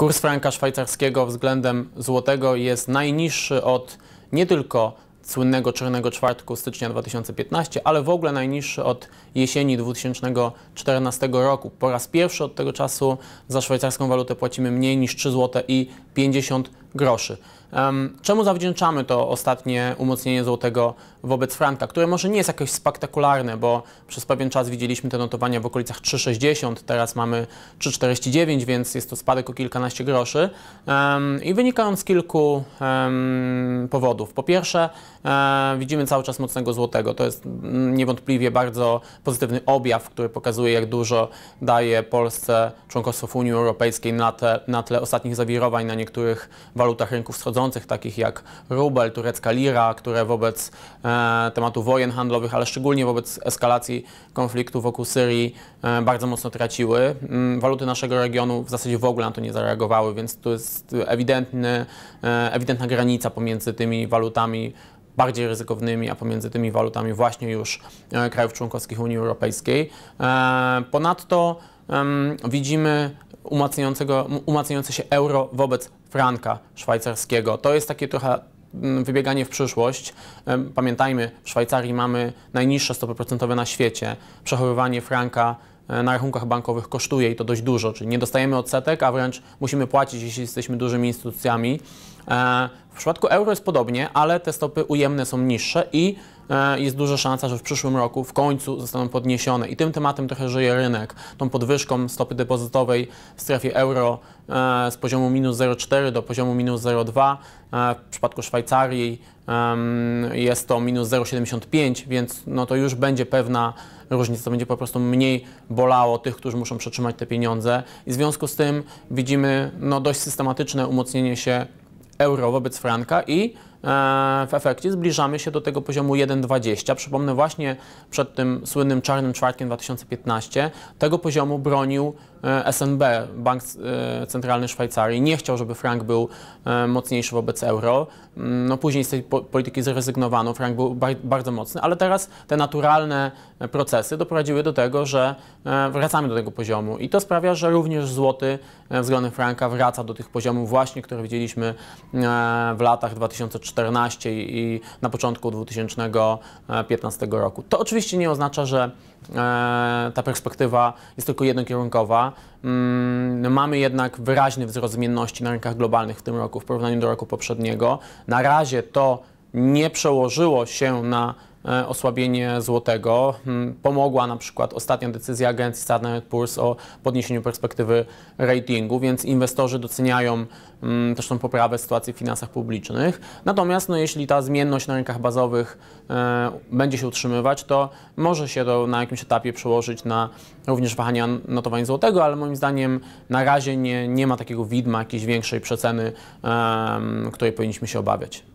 Kurs franka szwajcarskiego względem złotego jest najniższy od nie tylko słynnego Czarnego Czwartku stycznia 2015, ale w ogóle najniższy od jesieni 2014 roku. Po raz pierwszy od tego czasu za szwajcarską walutę płacimy mniej niż 3 zł i 50 groszy. Czemu zawdzięczamy to ostatnie umocnienie złotego wobec franka, które może nie jest jakoś spektakularne, bo przez pewien czas widzieliśmy te notowania w okolicach 3,60, teraz mamy 3,49, więc jest to spadek o kilkanaście groszy. I wynika on z kilku powodów. Po pierwsze, e, widzimy cały czas mocnego złotego. To jest niewątpliwie bardzo pozytywny objaw, który pokazuje, jak dużo daje Polsce członkostwo w Unii Europejskiej na, te, na tle ostatnich zawirowań na niektórych walutach rynków wschodzących, takich jak rubel, turecka lira, które wobec e, tematu wojen handlowych, ale szczególnie wobec eskalacji konfliktu wokół Syrii e, bardzo mocno traciły. Mm, waluty naszego regionu w zasadzie w ogóle na to nie zareagowały, więc tu jest ewidentny, e, ewidentna granica pomiędzy tymi walutami bardziej ryzykownymi, a pomiędzy tymi walutami właśnie już e, krajów członkowskich Unii Europejskiej. E, ponadto widzimy umacniające się euro wobec franka szwajcarskiego. To jest takie trochę mm, wybieganie w przyszłość. Pamiętajmy, w Szwajcarii mamy najniższe stopy procentowe na świecie. Przechowywanie franka e, na rachunkach bankowych kosztuje i to dość dużo, czyli nie dostajemy odsetek, a wręcz musimy płacić, jeśli jesteśmy dużymi instytucjami. E, w przypadku euro jest podobnie, ale te stopy ujemne są niższe i E, jest duża szansa, że w przyszłym roku w końcu zostaną podniesione. I tym tematem trochę żyje rynek. Tą podwyżką stopy depozytowej w strefie euro e, z poziomu minus 0,4 do poziomu minus 0,2. E, w przypadku Szwajcarii jest to minus 0,75, więc no to już będzie pewna różnica, to będzie po prostu mniej bolało tych, którzy muszą przetrzymać te pieniądze. I w związku z tym widzimy no, dość systematyczne umocnienie się euro wobec franka i E, w efekcie zbliżamy się do tego poziomu 1,20. Przypomnę właśnie przed tym słynnym czarnym czwartkiem 2015 tego poziomu bronił e, SNB, Bank e, Centralny Szwajcarii. Nie chciał, żeby frank był mocniejszy wobec euro. Mm, no później z tej polityki zrezygnowano, frank był bardzo mocny, ale teraz te naturalne procesy doprowadziły do tego, że wracamy do tego poziomu i to sprawia, że również złoty względem franka wraca do tych poziomów właśnie, które widzieliśmy w latach 2003. 2014 i na początku 2015 roku. To oczywiście nie oznacza, że e, ta perspektywa jest tylko jednokierunkowa. Mm, mamy jednak wyraźny wzrost zmienności na rynkach globalnych w tym roku w porównaniu do roku poprzedniego. Na razie to nie przełożyło się na E, osłabienie złotego. Hmm, pomogła na przykład ostatnia decyzja agencji Standard Poor's o podniesieniu perspektywy ratingu, więc inwestorzy doceniają też hmm, tą poprawę sytuacji w finansach publicznych. Natomiast no, jeśli ta zmienność na rynkach bazowych e, będzie się utrzymywać, to może się to na jakimś etapie przełożyć na również wahania notowań złotego, ale moim zdaniem na razie nie, nie ma takiego widma jakiejś większej przeceny, której powinniśmy się obawiać.